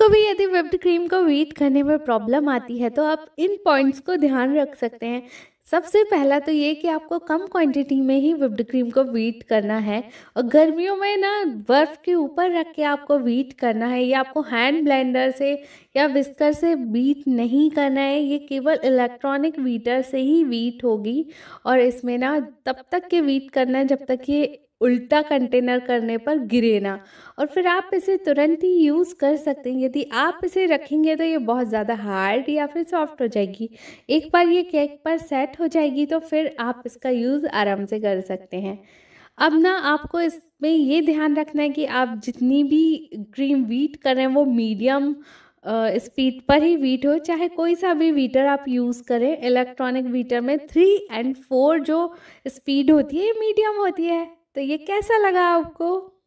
कभी यदि whipped cream को वीट करने में प्रॉब्लम आती है तो आप इन पॉइंट्स को ध्यान रख सकते हैं सबसे पहला तो ये कि आपको कम क्वांटिटी में ही विप्ड क्रीम को वीट करना है और गर्मियों में ना बर्फ़ के ऊपर रख के आपको वीट करना है ये आपको हैंड ब्लेंडर से या विस्कर से वीट नहीं करना है ये केवल इलेक्ट्रॉनिक वीटर से ही वीट होगी और इसमें ना तब तक के वीट करना है जब तक ये उल्टा कंटेनर करने पर गिरे ना और फिर आप इसे तुरंत ही यूज़ कर सकते हैं यदि आप इसे रखेंगे तो ये बहुत ज़्यादा हार्ड या फिर सॉफ्ट हो जाएगी एक बार ये केक पर सेट सेट हो जाएगी तो फिर आप इसका यूज़ आराम से कर सकते हैं अब ना आपको इसमें ये ध्यान रखना है कि आप जितनी भी क्रीम वीट करें वो मीडियम स्पीड पर ही वीट हो चाहे कोई सा भी वीटर आप यूज़ करें इलेक्ट्रॉनिक वीटर में थ्री एंड फोर जो स्पीड होती है ये मीडियम होती है तो ये कैसा लगा आपको